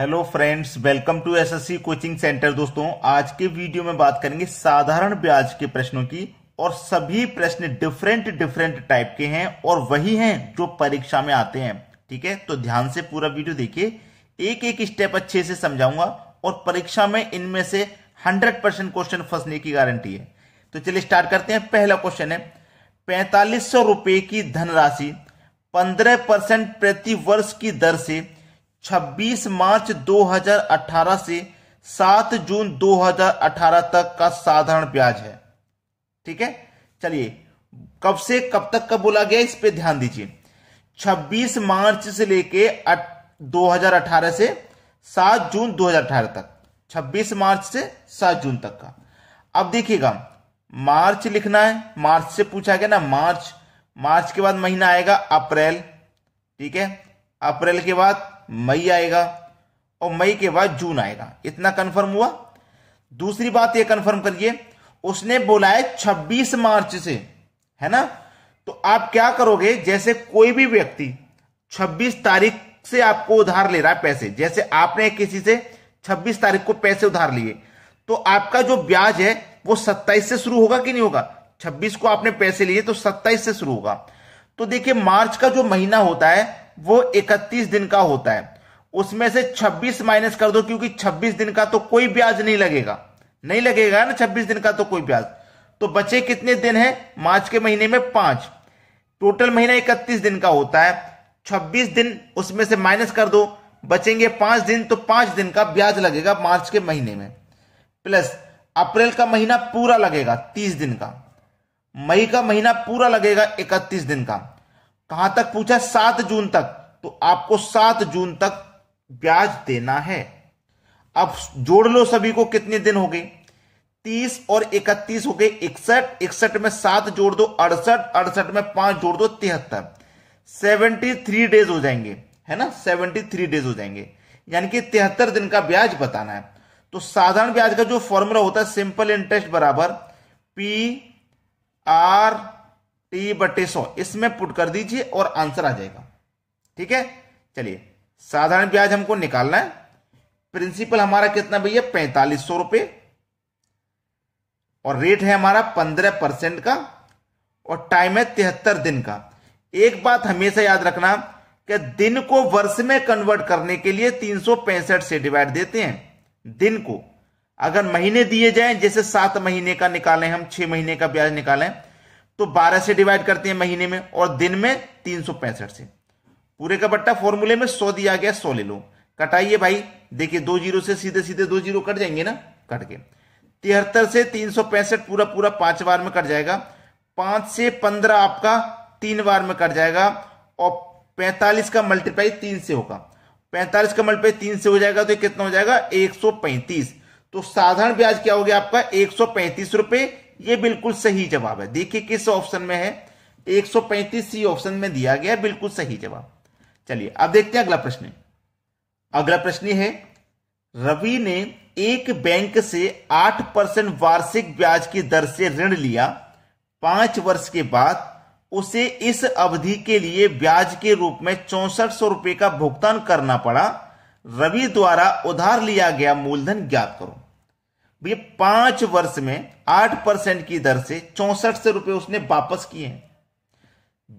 hello friends welcome to SSC coaching centre दोस्तों आज के वीडियो में बात करेंगे साधारण ब्याज के प्रश्नों की और सभी प्रश्न डिफरेंट डिफरेंट टाइप के हैं और वही हैं जो परीक्षा में आते हैं ठीक है तो ध्यान से पूरा वीडियो देखिए एक एक स्टेप अच्छे से समझाऊंगा और परीक्षा में इनमें से हंड्रेड परसेंट क्वेश्चन फंसने की गारंटी है तो चलिए स्टार्ट करते हैं पहला क्वेश्चन है पैंतालीस सौ रुपये की धनराशि पंद्रह परसेंट प्रति वर्ष की दर से 26 मार्च 2018 से 7 जून 2018 तक का साधारण ब्याज है ठीक है चलिए कब से कब तक का बोला गया इस पे ध्यान दीजिए 26 मार्च से लेके 2018 से 7 जून 2018 तक 26 मार्च से 7 जून तक का अब देखिएगा मार्च लिखना है मार्च से पूछा गया ना मार्च मार्च के बाद महीना आएगा अप्रैल ठीक है अप्रैल के बाद मई आएगा और मई के बाद जून आएगा इतना कंफर्म हुआ दूसरी बात यह कंफर्म करिए उसने बोला है छब्बीस मार्च से है ना तो आप क्या करोगे जैसे कोई भी व्यक्ति 26 तारीख से आपको उधार ले रहा है पैसे जैसे आपने किसी से 26 तारीख को पैसे उधार लिए तो आपका जो ब्याज है वो 27 से शुरू होगा कि नहीं होगा 26 को आपने पैसे लिए तो 27 से शुरू होगा तो देखिए मार्च का जो महीना होता है वो 31 दिन का होता है उसमें से 26 माइनस कर दो क्योंकि 26 दिन का तो कोई ब्याज नहीं लगेगा नहीं लगेगा ना 26 दिन का तो कोई ब्याज तो बचे कितने दिन है मार्च के महीने में पांच टोटल महीना इकतीस दिन का होता है छब्बीस दिन उसमें से माइनस कर दो बचेंगे पांच दिन तो पांच दिन का ब्याज लगेगा मार्च के महीने में प्लस अप्रैल का महीना पूरा लगेगा तीस दिन का मई का महीना पूरा लगेगा इकतीस दिन का कहां तक पूछा सात जून तक तो आपको सात जून तक ब्याज देना है अब जोड़ लो सभी को कितने दिन हो गए तीस और इकतीस हो गए इकसठ इकसठ में सात जोड़ दो अड़सठ अड़सठ में पांच जोड़ दो तिहत्तर सेवेंटी थ्री डेज हो जाएंगे है ना सेवेंटी थ्री डेज हो जाएंगे यानी कि तिहत्तर दिन का ब्याज बताना है तो साधारण ब्याज का जो फॉर्मूला होता है सिंपल इंटरेस्ट बराबर पी आर टी बटे सौ इसमें पुट कर दीजिए और आंसर आ जाएगा ठीक है चलिए साधारण ब्याज हमको निकालना है प्रिंसिपल हमारा कितना भैया पैंतालीस सौ रुपए और रेट है हमारा पंद्रह परसेंट का और टाइम है तिहत्तर दिन का एक बात हमेशा याद रखना कि दिन को वर्ष में कन्वर्ट करने के लिए तीन सौ पैंसठ से डिवाइड देते हैं दिन को अगर महीने दिए जाए जैसे सात महीने का निकालें हम छह महीने का ब्याज निकालें तो 12 से डिवाइड करते हैं महीने में और दिन में तीन से पूरे का बट्टा फॉर्मूले में सौ दिया गया सौ ले लो कटाइए भाई देखिए दो जीरो से सीधे सीधे दो जीरो कट जाएंगे ना कट के तिहत्तर से तीन सौ पैंसठ पूरा पूरा पांच बार में कट जाएगा पांच से पंद्रह आपका तीन बार में कट जाएगा और पैंतालीस का मल्टीप्लाई तीन से होगा पैंतालीस का मल्टीप्लाई तीन से हो जाएगा तो कितना हो जाएगा एक सौ पैंतीस तो साधारण ब्याज क्या हो गया आपका एक सौ पैंतीस रुपए ये बिल्कुल सही जवाब है देखिए किस ऑप्शन में है 135 सी ऑप्शन में दिया गया बिल्कुल सही जवाब चलिए अब देखते हैं अगला प्रश्न अगला प्रश्न है रवि ने एक बैंक से 8 परसेंट वार्षिक ब्याज की दर से ऋण लिया पांच वर्ष के बाद उसे इस अवधि के लिए ब्याज के रूप में चौसठ सौ रुपए का भुगतान करना पड़ा रवि द्वारा उधार लिया गया मूलधन ज्ञात करो भैया पांच वर्ष में आठ परसेंट की दर से चौसठ सौ रुपए उसने वापस किए हैं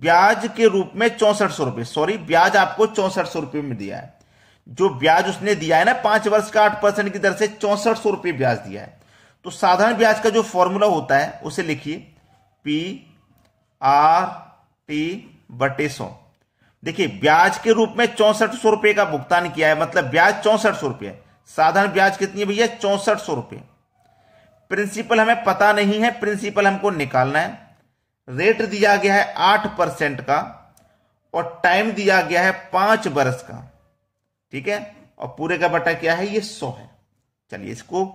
ब्याज के रूप में चौसठ सौ रुपए सॉरी ब्याज आपको चौसठ सौ रुपए में दिया है जो ब्याज उसने दिया है ना पांच वर्ष का आठ परसेंट की दर से चौसठ सौ रुपए ब्याज दिया है तो साधारण ब्याज का जो फॉर्मूला होता है उसे लिखिए पी आर टी बटे सौ देखिए ब्याज के रूप में चौसठ सौ रुपए का भुगतान किया है मतलब ब्याज चौसठ सौ रुपये साधारण ब्याज कितनी है भैया चौंसठ सौ रुपये प्रिंसिपल हमें पता नहीं है प्रिंसिपल हमको निकालना है रेट दिया गया है आठ परसेंट का और टाइम दिया गया है पांच बरस का ठीक है और पूरे का बटा क्या है ये सौ है चलिए इसको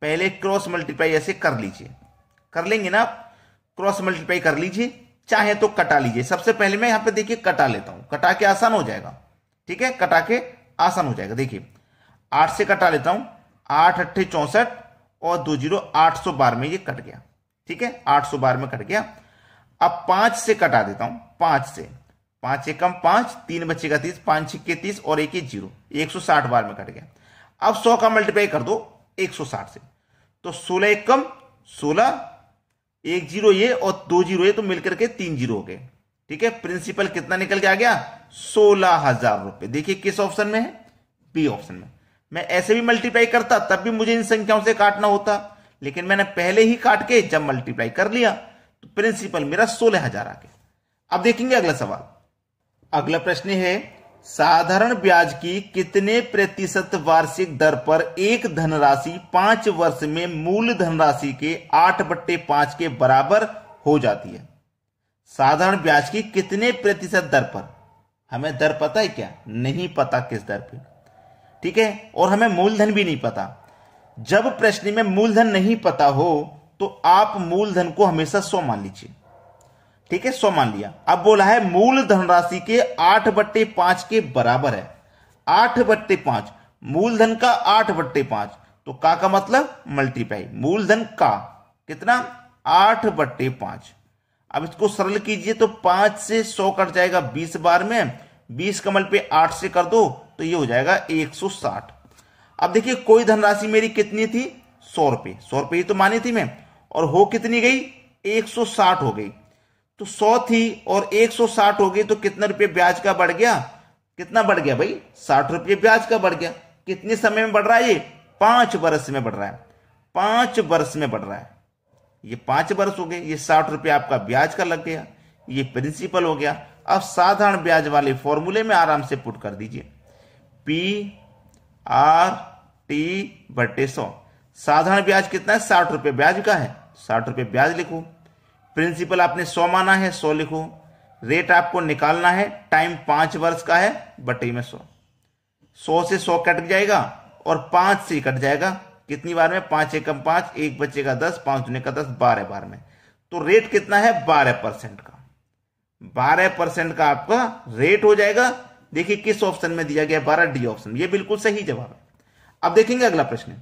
पहले क्रॉस मल्टीप्लाई ऐसे कर लीजिए कर लेंगे ना आप क्रॉस मल्टीप्लाई कर लीजिए चाहे तो कटा लीजिए सबसे पहले मैं यहां पे देखिए कटा लेता हूं कटा के आसान हो जाएगा ठीक है कटा के आसान हो जाएगा देखिए आठ से कटा लेता हूं आठ अट्ठे चौसठ और दो जीरो आठ सौ बार में ये कट गया ठीक है आठ सौ बार में कट गया अब पांच से कटा देता हूं पांच से पांच एकम पांच तीन बच्चे का तीस पांच के तीस और एक ही जीरो एक सौ साठ बार में कट गया अब सौ का मल्टीप्लाई कर दो एक सौ साठ से तो सोलह एक कम सोलह एक जीरो ये और दो जीरो ये तो मिलकर के तीन जीरो हो गए ठीक है प्रिंसिपल कितना निकल के आ गया सोलह हजार रुपए देखिए किस ऑप्शन में है बी ऑप्शन में मैं ऐसे भी मल्टीप्लाई करता तब भी मुझे इन संख्याओं से काटना होता लेकिन मैंने पहले ही काट के जब मल्टीप्लाई कर लिया तो प्रिंसिपल मेरा सोलह हजार आ गया अब देखेंगे अगला सवाल अगला प्रश्न है साधारण ब्याज की कितने प्रतिशत वार्षिक दर पर एक धनराशि पांच वर्ष में मूल धनराशि के आठ बट्टे पांच के बराबर हो जाती है साधारण ब्याज की कितने प्रतिशत दर पर हमें दर पता है क्या नहीं पता किस दर पर ठीक है और हमें मूलधन भी नहीं पता जब प्रश्न में मूलधन नहीं पता हो तो आप मूलधन को हमेशा सौ मान लीजिए ठीक है सौ मान लिया अब बोला है मूल धनराशि के आठ बट्टे पांच के बराबर है आठ बट्टे पांच मूलधन का आठ बट्टे पांच तो का का मतलब मल्टीप्लाई मूलधन का कितना आठ बट्टे पांच अब इसको सरल कीजिए तो पांच से सौ कट जाएगा बीस बार में बीस कमल पे आठ से कर दो तो ये हो जाएगा एक सौ साठ अब देखिए कोई धनराशि मेरी कितनी थी सौ रुपये सौ रुपये ही तो मानी थी मैं और हो कितनी गई एक सौ साठ हो गई तो सौ थी और एक सौ साठ हो गई तो कितना रुपये ब्याज का बढ़ गया कितना बढ़ गया भाई साठ रुपये ब्याज का बढ़ गया कितने समय में बढ़ रहा है ये पांच वर्ष में बढ़ रहा है पांच वर्ष में बढ़ रहा है ये पांच वर्ष हो गए ये साठ रुपये आपका ब्याज का लग गया ये प्रिंसिपल हो गया अब साधारण ब्याज वाले फॉर्मूले में आराम से पुट कर दीजिए पी आर टी बटे सौ साधारण ब्याज कितना है साठ रुपये ब्याज का है साठ रुपये ब्याज लिखो प्रिंसिपल आपने सौ माना है सौ लिखो रेट आपको निकालना है टाइम पांच वर्ष का है बटे में सौ सौ से सौ कट जाएगा और पांच से कट जाएगा कितनी बार में पांच एकम पांच एक बच्चे का दस पांच दुनिया का दस बारह बार में तो रेट कितना है बारह परसेंट का बारह परसेंट का आपका रेट हो जाएगा देखिए किस ऑप्शन में दिया गया बारह डी ऑप्शन ये बिल्कुल सही जवाब है अब देखेंगे अगला प्रश्न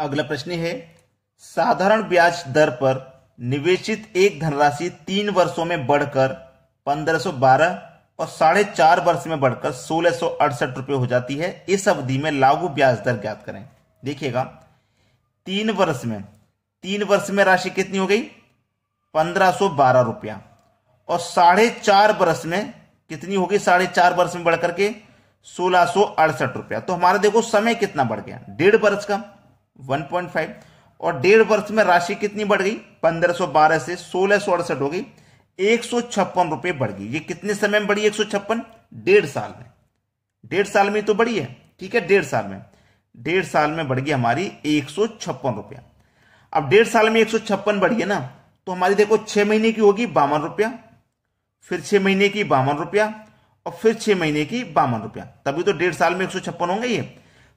अगला प्रश्न है साधारण ब्याज दर पर निवेशित एक धनराशि तीन वर्षों में बढ़कर 1512 और साढ़े चार वर्ष में बढ़कर सोलह रुपए हो जाती है इस अवधि में लागू ब्याज दर ज्ञात करें देखिएगा तीन वर्ष में तीन वर्ष में राशि कितनी हो गई पंद्रह सो बारह रुपया और साढ़े चार बरस में कितनी होगी साढ़े चार बरस में बढ़कर के सोलह सो अड़सठ रुपया तो हमारा देखो समय कितना बढ़ गया डेढ़ बरस का वन पॉइंट फाइव और डेढ़ वर्ष में राशि कितनी बढ़ गई पंद्रह सो बारह से सोलह सो अड़सठ हो गई एक सौ छप्पन रुपये बढ़ गई ये कितने समय में बढ़ी एक सौ छप्पन डेढ़ साल में डेढ़ साल में तो बढ़ी है ठीक है डेढ़ साल में डेढ़ साल में बढ़ गई हमारी एक सौ छप्पन रुपया अब डेढ़ साल में एक सौ छप्पन बढ़ी है ना तो हमारी देखो छह महीने की होगी बावन रुपया फिर छह महीने की बावन रुपया और फिर छह महीने की बावन रुपया तभी तो डेढ़ साल में एक सौ छप्पन होंगे ये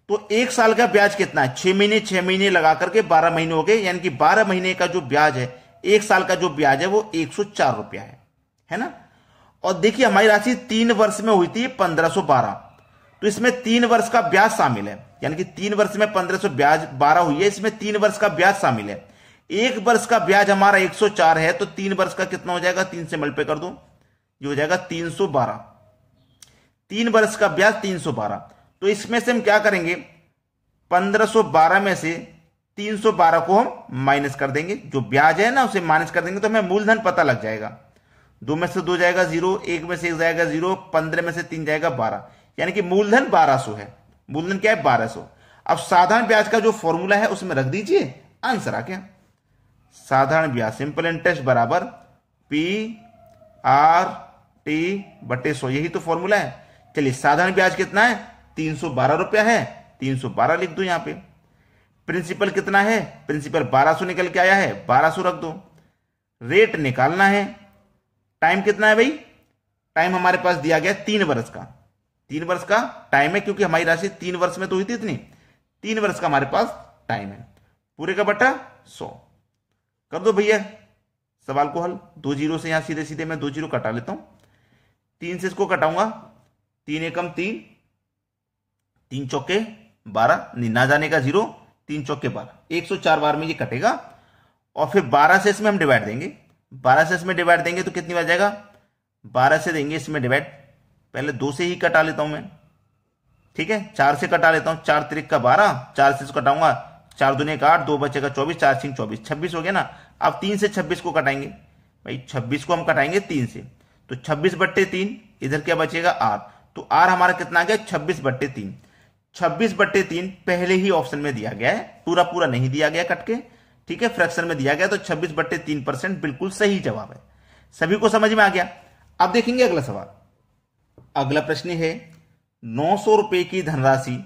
तो एक साल का ब्याज कितना है छह महीने छह महीने लगा करके बारह महीने हो गए यानी कि बारह महीने का जो ब्याज है एक साल का जो ब्याज है वो एक सौ चार रुपया है है ना और देखिए हमारी राशि तीन वर्ष में हुई थी पंद्रह सौ बारह तो इसमें तीन वर्ष का ब्याज शामिल है यानी कि तीन वर्ष में पंद्रह सौ ब्याज बारह हुई है इसमें तीन वर्ष का ब्याज शामिल है एक वर्ष का ब्याज हमारा एक सौ चार है तो तीन वर्ष का कितना हो जाएगा तीन से मल्टीप्लाई कर दो ये हो जाएगा 312 तीन वर्ष का ब्याज 312 तो इसमें से हम क्या करेंगे 1512 में से 312 को हम माइनस कर देंगे जो ब्याज है ना उसे माइनस कर देंगे तो हमें मूलधन पता लग जाएगा दो में से दो जाएगा जीरो एक में से एक जाएगा जीरो पंद्रह में से तीन जाएगा बारह यानी कि मूलधन बारह सो है मूलधन क्या है बारह सो अब साधारण ब्याज का जो फॉर्मूला है उसमें रख दीजिए आंसर आ गया साधारण ब्याज सिंपल इंटरेस्ट बराबर पी आर टी बटे सौ यही तो फॉर्मूला है चलिए साधारण ब्याज कितना है तीन सौ बारह रुपया है तीन सौ बारह लिख दो यहाँ पे प्रिंसिपल कितना है प्रिंसिपल बारह सौ निकल के आया है बारह सौ रख दो रेट निकालना है टाइम कितना है भाई टाइम हमारे पास दिया गया तीन वर्ष का तीन वर्ष का टाइम है क्योंकि हमारी राशि तीन वर्ष में तो हुई थी इतनी तीन वर्ष का हमारे पास टाइम है पूरे का बटा सौ कर दो भैया सवाल को हल दो जीरो से यहां सीधे सीधे मैं दो जीरो कटा लेता हूं तीन से इसको कटाऊंगा तीन एकम तीन तीन चौके बारह ना जाने का जीरो तीन चौके बारह एक सौ चार बार में ये कटेगा और फिर बारह से इसमें हम डिवाइड देंगे बारह से इसमें डिवाइड देंगे तो कितनी बार जाएगा बारह से देंगे इसमें डिवाइड पहले दो से ही कटा लेता हूं मैं ठीक है चार से कटा लेता हूं चार तरीक का बारह चार से कटाऊंगा चार दुनिया का आठ दो बचेगा चौबीस चार सिंह चौबीस छब्बीस हो गया ना अब तीन से छब्बीस को कटाएंगे भाई छब्बीस को हम कटाएंगे तीन से तो छब्बीस बट्टे तीन इधर क्या बचेगा आर तो आर हमारा कितना आ गया छब्बीस बट्टे तीन छब्बीस बट्टे तीन पहले ही ऑप्शन में दिया गया है पूरा पूरा नहीं दिया गया कटके ठीक है फ्रैक्शन में दिया गया तो छब्बीस बट्टे तीन परसेंट बिल्कुल सही जवाब है सभी को समझ में आ गया अब देखेंगे अगला सवाल अगला प्रश्न है नौ सौ रुपए की धनराशि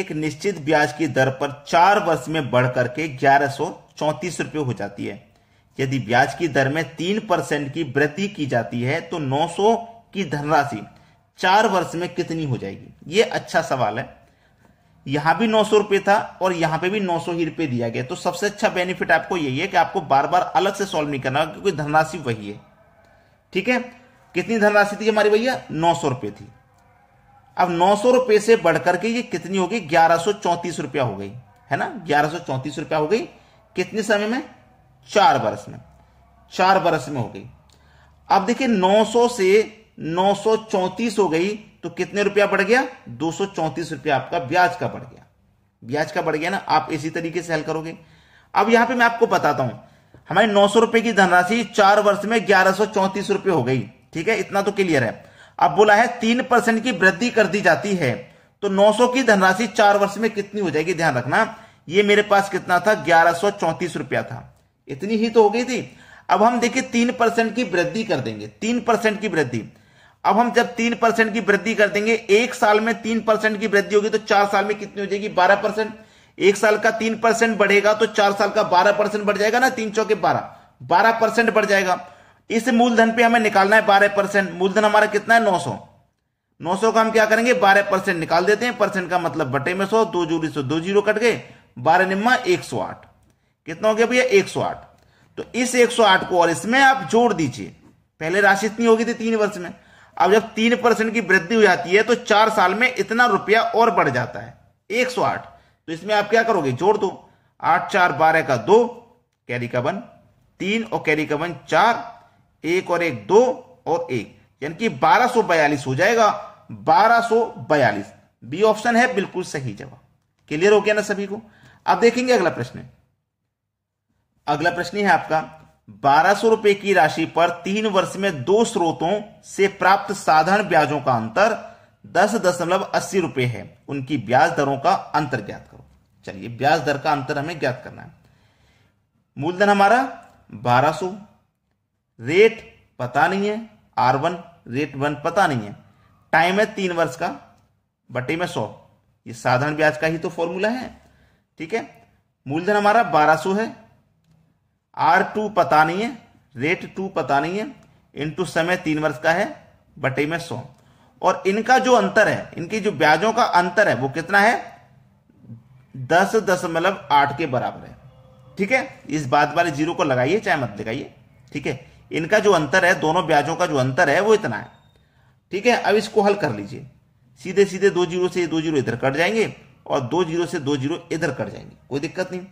एक निश्चित ब्याज की दर पर चार वर्ष में बढ़ करके ग्यारह सौ चौंतीस रुपये हो जाती है यदि ब्याज की दर में तीन परसेंट की वृद्धि की जाती है तो 900 की धनराशि चार वर्ष में कितनी हो जाएगी ये अच्छा सवाल है यहां भी नौ सौ रुपये था और यहां पे भी नौ सौ ही रुपये दिया गया तो सबसे अच्छा बेनिफिट आपको यही है कि आपको बार बार अलग से सॉल्व नहीं करना क्योंकि धनराशि वही है ठीक है कितनी धनराशि थी हमारी भैया नौ सौ रुपये थी अब नौ सौ रुपये से बढ़कर के ये कितनी हो गई ग्यारह सौ चौंतीस रुपया हो गई है ना ग्यारह सौ चौंतीस रुपया हो गई कितने समय में चार बरस में चार बरस में हो गई अब देखिए 900 से नौ हो गई तो कितने रुपया बढ़ गया दो रुपया आपका ब्याज का बढ़ गया ब्याज का बढ़ गया ना आप इसी तरीके से हल करोगे अब यहां पे मैं आपको बताता हूं हमारे नौ रुपए की धनराशि चार वर्ष में ग्यारह रुपए हो गई ठीक है इतना तो क्लियर है अब बोला है तीन परसेंट की वृद्धि कर दी जाती है तो 900 की धनराशि चार वर्ष में कितनी हो जाएगी ध्यान रखना ये मेरे पास कितना था ग्यारह रुपया था इतनी ही तो हो गई थी अब हम देखिए तीन परसेंट की वृद्धि कर देंगे तीन परसेंट की वृद्धि अब हम जब तीन परसेंट की वृद्धि कर देंगे एक साल में तीन परसेंट की वृद्धि होगी तो चार साल में कितनी हो जाएगी बारह परसेंट एक साल का तीन परसेंट बढ़ेगा तो चार साल का बारह परसेंट बढ़ जाएगा ना तीन चौके बारह बारह परसेंट बढ़ जाएगा इस मूलधन पे हमें निकालना है बारह परसेंट मूलधन हमारा कितना है नौ सौ नौ सौ का हम क्या करेंगे बारह परसेंट निकाल देते हैं परसेंट का मतलब बटे में सौ दो जूरी सौ दो जीरो कट गए बारह निम्मा एक सौ आठ कितना हो गया भैया एक सौ आठ तो इस एक सौ आठ को और इसमें आप जोड़ दीजिए पहले राशि इतनी होगी थी तीन वर्ष में अब जब तीन परसेंट की वृद्धि हो जाती है तो चार साल में इतना रुपया और बढ़ जाता है एक सौ आठ तो इसमें आप क्या करोगे जोड़ दो आठ चार बारह का दो कैरी का वन तीन और कैरी का वन चार एक और एक दो और एक यानी कि बारह सौ बयालीस हो जाएगा बारह सौ बयालीस बी ऑप्शन है बिल्कुल सही जवाब क्लियर हो गया ना सभी को अब देखेंगे अगला प्रश्न अगला प्रश्न है आपका बारह सौ रुपए की राशि पर तीन वर्ष में दो स्रोतों से प्राप्त साधारण ब्याजों का अंतर दस दशमलव अस्सी रुपए है उनकी ब्याज दरों का अंतर ज्ञात करो चलिए ब्याज दर का अंतर हमें ज्ञात करना है मूलधन हमारा बारह सो रेट पता नहीं है आर वन रेट वन पता नहीं है टाइम है तीन वर्ष का बटे में सौ ये साधारण ब्याज का ही तो फॉर्मूला है ठीक है मूलधन हमारा बारह सो है आर टू पता नहीं है रेट टू पता नहीं है इनटू समय तीन वर्ष का है बटे में सौ और इनका जो अंतर है इनकी जो ब्याजों का अंतर है वो कितना है दस दशमलव आठ के बराबर है ठीक है इस बात वाले जीरो को लगाइए चाहे मत लगाइए ठीक है इनका जो अंतर है दोनों ब्याजों का जो अंतर है वो इतना है ठीक है अब इसको हल कर लीजिए सीधे सीधे दो जीरो से दो जीरो इधर कट जाएंगे और दो जीरो से दो जीरो इधर कट जाएंगे कोई दिक्कत नहीं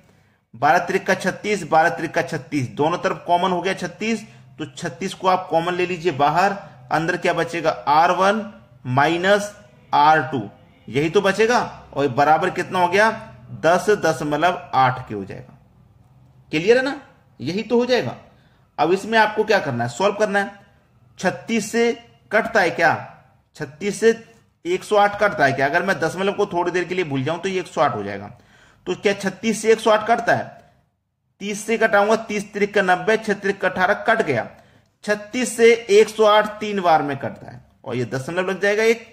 बारह त्रिक का छत्तीस बारह त्रिक का छत्तीस दोनों तरफ कॉमन हो गया छत्तीस तो छत्तीस को आप कॉमन ले लीजिए बाहर अंदर क्या बचेगा R one minus R two यही तो बचेगा और बराबर कितना हो गया दस दशमलव आठ के हो जाएगा क्लियर है ना यही तो हो जाएगा अब इसमें आपको क्या करना है सॉल्व करना है छत्तीस से कटता है क्या छत्तीस से एक सौ आठ कटता है क्या अगर मैं दशमलव को थोड़ी देर के लिए भूल जाऊं तो ये आठ हो जाएगा तो क्या छत्तीस से एक सौ आठ कटता है तीस से कटाऊंगा तीस तिरिक का नब्बे छत्तीस अठारह कट गया छत्तीस से एक सौ आठ तीन बार में कटता है और ये दशमलव लग जाएगा एक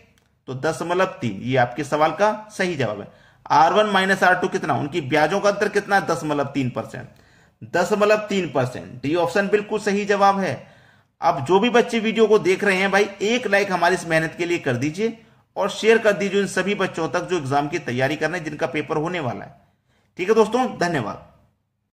तो दशमलव तीन ये आपके सवाल का सही जवाब है R one minus R two कितना उनकी ब्याजों का अंतर कितना है दशमलव तीन परसेंट दशमलव तीन परसेंट डी ऑप्शन बिल्कुल सही जवाब है अब जो भी बच्चे वीडियो को देख रहे हैं भाई एक लाइक हमारी इस मेहनत के लिए कर दीजिए और शेयर कर दीजिए इन सभी बच्चों तक जो एग्जाम की तैयारी कर रहे हैं जिनका पेपर होने वाला है ठीक है दोस्तों धन्यवाद